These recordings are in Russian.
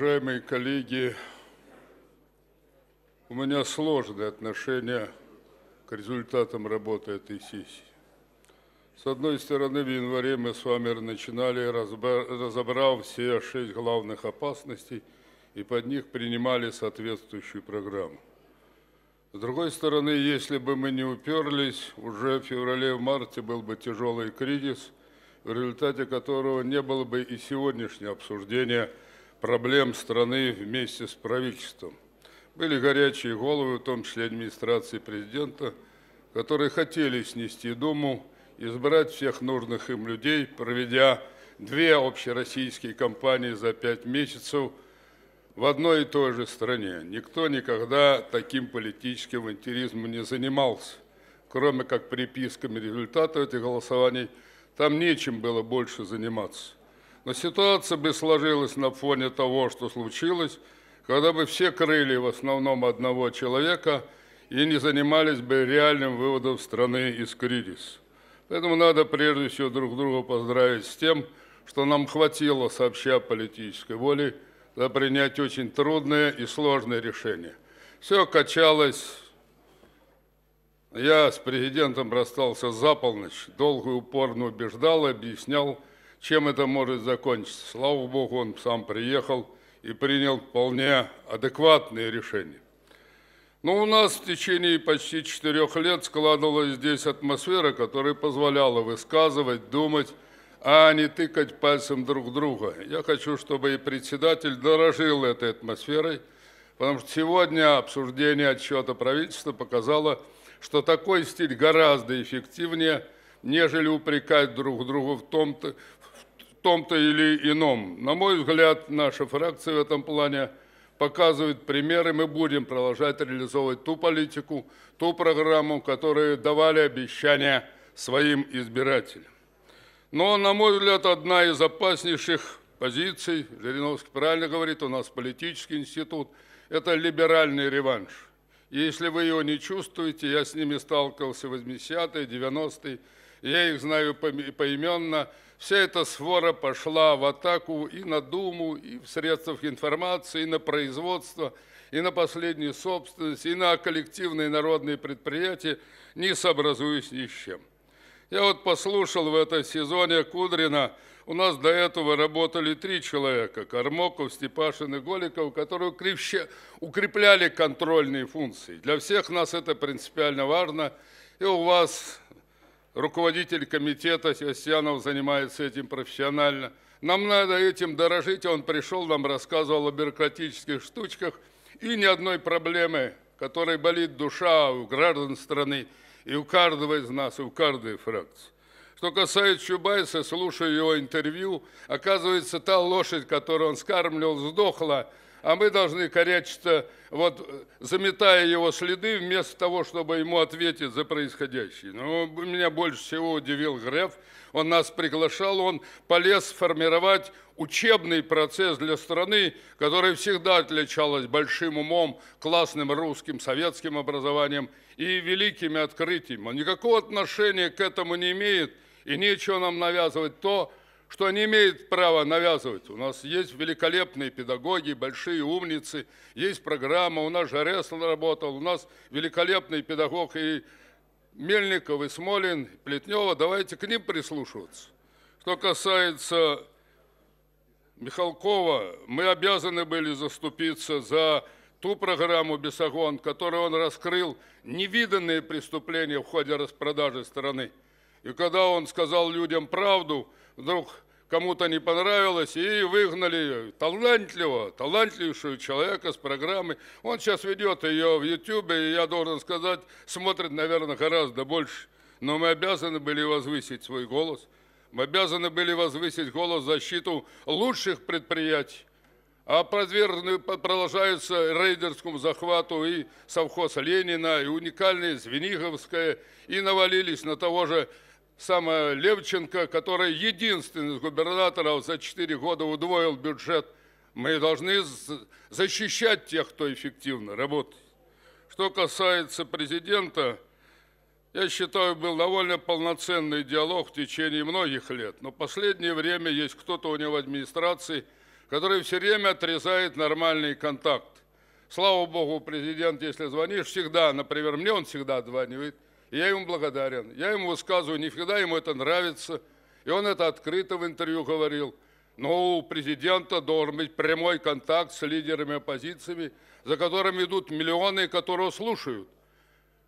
Уважаемые коллеги, у меня сложное отношение к результатам работы этой сессии. С одной стороны, в январе мы с вами начинали, разобрав все шесть главных опасностей, и под них принимали соответствующую программу. С другой стороны, если бы мы не уперлись, уже в феврале-марте был бы тяжелый кризис, в результате которого не было бы и сегодняшнего обсуждения – проблем страны вместе с правительством. Были горячие головы, в том числе администрации президента, которые хотели снести Думу, избрать всех нужных им людей, проведя две общероссийские кампании за пять месяцев в одной и той же стране. Никто никогда таким политическим авантюризмом не занимался, кроме как приписками результатов этих голосований. Там нечем было больше заниматься. Но ситуация бы сложилась на фоне того, что случилось, когда бы все крыли в основном одного человека и не занимались бы реальным выводом страны из кризиса. Поэтому надо прежде всего друг друга поздравить с тем, что нам хватило сообща политической воли за принять очень трудное и сложное решение. Все качалось. Я с президентом расстался за полночь, долго и упорно убеждал и объяснял, чем это может закончиться. Слава Богу, он сам приехал и принял вполне адекватные решения. Но у нас в течение почти четырех лет складывалась здесь атмосфера, которая позволяла высказывать, думать, а не тыкать пальцем друг друга. Я хочу, чтобы и председатель дорожил этой атмосферой, потому что сегодня обсуждение отчета правительства показало, что такой стиль гораздо эффективнее, нежели упрекать друг друга в том-то, том-то или ином. На мой взгляд, наша фракция в этом плане показывает примеры, и мы будем продолжать реализовывать ту политику, ту программу, которые давали обещания своим избирателям. Но, на мой взгляд, одна из опаснейших позиций, Жириновский правильно говорит, у нас политический институт, это либеральный реванш. И если вы его не чувствуете, я с ними сталкивался в 80-е, 90-е, я их знаю поименно. Вся эта свора пошла в атаку и на Думу, и в средствах информации, и на производство, и на последнюю собственность, и на коллективные народные предприятия, не сообразуясь ни с чем. Я вот послушал в этом сезоне Кудрина, у нас до этого работали три человека, Кормоков, Степашин и Голиков, которые укрепляли контрольные функции. Для всех нас это принципиально важно, и у вас Руководитель комитета Севастьянов занимается этим профессионально. Нам надо этим дорожить. Он пришел, нам рассказывал о бюрократических штучках и ни одной проблемы, которой болит душа у граждан страны и у каждого из нас, и у каждой фракции. Что касается Чубайса, слушаю его интервью, оказывается, та лошадь, которую он скармливал, сдохла, а мы должны корячиться, вот э, заметая его следы, вместо того, чтобы ему ответить за происходящее. Но ну, меня больше всего удивил Греф. Он нас приглашал, он полез формировать учебный процесс для страны, которая всегда отличалась большим умом, классным русским, советским образованием и великими открытиями. Он никакого отношения к этому не имеет, и нечего нам навязывать то, что не имеет права навязывать. У нас есть великолепные педагоги, большие умницы, есть программа, у нас Жаресл работал, у нас великолепный педагог и Мельников, и Смолин, и Плетнева. Давайте к ним прислушиваться. Что касается Михалкова, мы обязаны были заступиться за ту программу «Бесогон», которую он раскрыл невиданные преступления в ходе распродажи страны. И когда он сказал людям правду, вдруг кому-то не понравилось, и выгнали талантливого, талантливейшего человека с программы. Он сейчас ведет ее в Ютьюбе, и я должен сказать, смотрит, наверное, гораздо больше. Но мы обязаны были возвысить свой голос. Мы обязаны были возвысить голос в защиту лучших предприятий. А подвержены, продолжаются рейдерскому захвату и совхоз Ленина, и уникальное Звениговская и навалились на того же самая Левченко, который единственный из губернаторов за 4 года удвоил бюджет. Мы должны защищать тех, кто эффективно работает. Что касается президента, я считаю, был довольно полноценный диалог в течение многих лет. Но в последнее время есть кто-то у него в администрации, который все время отрезает нормальный контакт. Слава богу, президент, если звонишь, всегда, например, мне он всегда звонит – я ему благодарен. Я ему высказываю, не всегда ему это нравится. И он это открыто в интервью говорил. Но у президента должен быть прямой контакт с лидерами оппозиции, за которыми идут миллионы, которые слушают.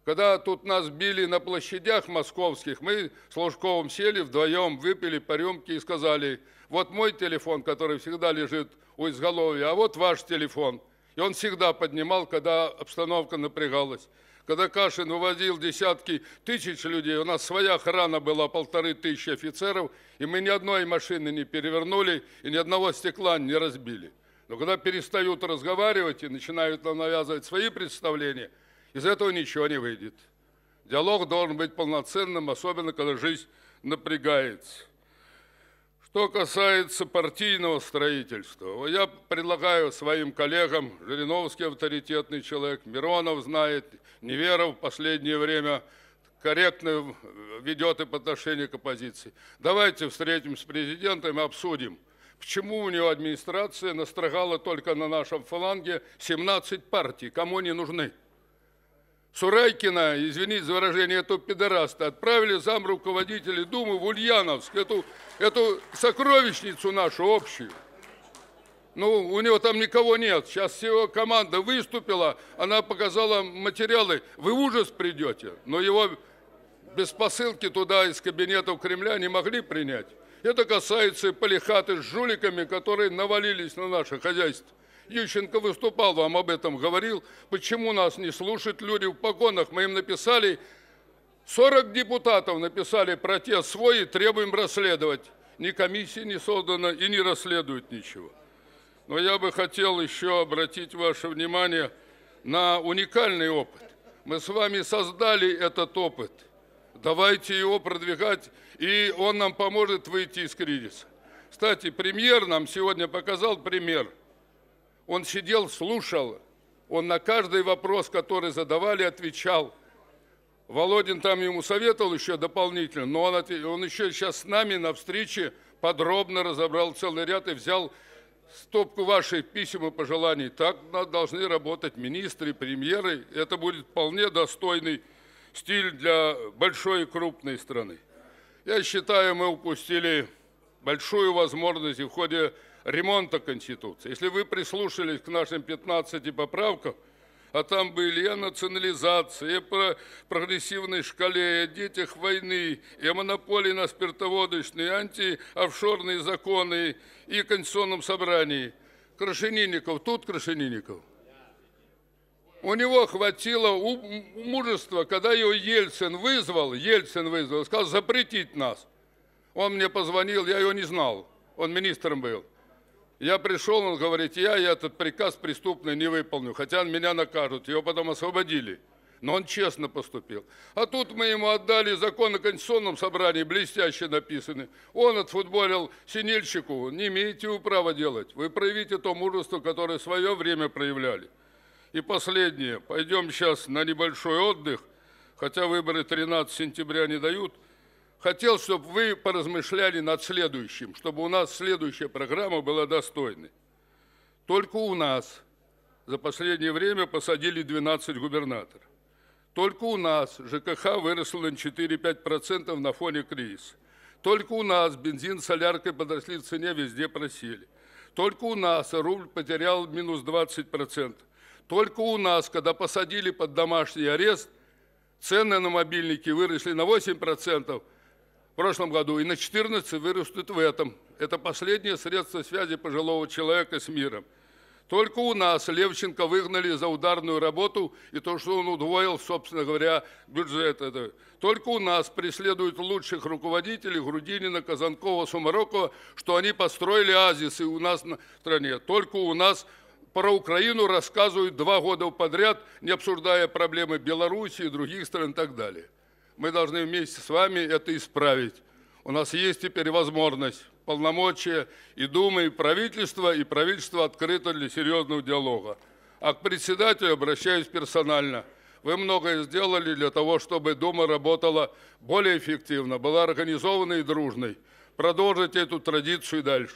Когда тут нас били на площадях московских, мы с Лужковым сели вдвоем, выпили по рюмке и сказали, вот мой телефон, который всегда лежит у изголовья, а вот ваш телефон. И он всегда поднимал, когда обстановка напрягалась. Когда Кашин выводил десятки тысяч людей, у нас своя охрана была, полторы тысячи офицеров, и мы ни одной машины не перевернули и ни одного стекла не разбили. Но когда перестают разговаривать и начинают навязывать свои представления, из этого ничего не выйдет. Диалог должен быть полноценным, особенно когда жизнь напрягается. Что касается партийного строительства, я предлагаю своим коллегам, Жириновский авторитетный человек, Миронов знает, Неверов в последнее время корректно ведет и по отношению к оппозиции. Давайте встретимся с президентом и обсудим, почему у него администрация настрогала только на нашем фланге 17 партий, кому они нужны. Сурайкина, извините за выражение, эту пидораста, отправили зам руководителя Думы в Ульяновск, эту, эту сокровищницу нашу общую. Ну, у него там никого нет. Сейчас его команда выступила, она показала материалы. Вы ужас придете, но его без посылки туда из кабинета у Кремля не могли принять. Это касается и полихаты с жуликами, которые навалились на наше хозяйство. Ющенко выступал, вам об этом говорил. Почему нас не слушают люди в погонах? Мы им написали, 40 депутатов написали протест свой и требуем расследовать. Ни комиссии не создано и не расследуют ничего. Но я бы хотел еще обратить ваше внимание на уникальный опыт. Мы с вами создали этот опыт. Давайте его продвигать, и он нам поможет выйти из кризиса. Кстати, премьер нам сегодня показал пример – он сидел, слушал, он на каждый вопрос, который задавали, отвечал. Володин там ему советовал еще дополнительно, но он, ответ... он еще сейчас с нами на встрече подробно разобрал целый ряд и взял стопку ваших писем и пожеланий. Так должны работать министры, премьеры. Это будет вполне достойный стиль для большой и крупной страны. Я считаю, мы упустили большую возможность и в ходе ремонта Конституции. Если вы прислушались к нашим 15 поправкам, а там были и о национализации, и о прогрессивной шкале, и о детях войны, и о монополии на спиртоводочные, антиофшорные законы, и о Конституционном собрании. Крашенинников, тут Крашенинников. У него хватило мужества, когда его Ельцин вызвал, Ельцин вызвал, сказал запретить нас. Он мне позвонил, я его не знал, он министром был. Я пришел, он говорит, я, я этот приказ преступный не выполню, хотя он меня накажут, его потом освободили. Но он честно поступил. А тут мы ему отдали закон о конституционном собрании, блестяще написанный. Он отфутболил Синельщику, не имеете вы права делать. Вы проявите то мужество, которое в свое время проявляли. И последнее, пойдем сейчас на небольшой отдых, хотя выборы 13 сентября не дают – хотел, чтобы вы поразмышляли над следующим, чтобы у нас следующая программа была достойной. Только у нас за последнее время посадили 12 губернаторов. Только у нас ЖКХ выросло на 4-5% на фоне кризиса. Только у нас бензин с соляркой подросли в цене, везде просили. Только у нас рубль потерял минус 20%. Только у нас, когда посадили под домашний арест, цены на мобильники выросли на 8%, в прошлом году и на 14 вырастут в этом. Это последнее средство связи пожилого человека с миром. Только у нас Левченко выгнали за ударную работу и то, что он удвоил, собственно говоря, бюджет. Это. Только у нас преследуют лучших руководителей Грудинина, Казанкова, Сумарокова, что они построили азисы у нас на стране. Только у нас про Украину рассказывают два года подряд, не обсуждая проблемы Беларуси и других стран и так далее. Мы должны вместе с вами это исправить. У нас есть теперь возможность, полномочия и Думы, и правительства, и правительство открыто для серьезного диалога. А к председателю обращаюсь персонально. Вы многое сделали для того, чтобы Дума работала более эффективно, была организованной и дружной. Продолжите эту традицию дальше.